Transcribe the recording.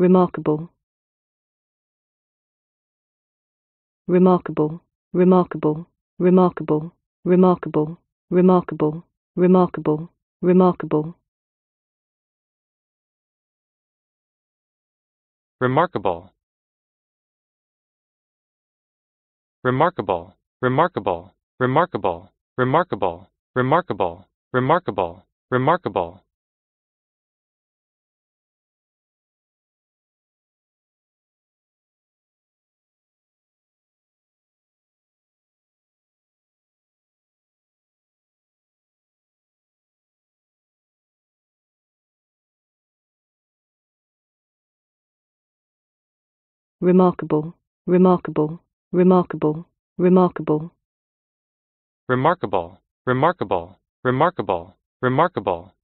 remarkable remarkable remarkable remarkable remarkable remarkable remarkable remarkable remarkable remarkable remarkable remarkable remarkable remarkable remarkable remarkable remarkable, remarkable, remarkable, remarkable. Remarkable, remarkable, remarkable, remarkable.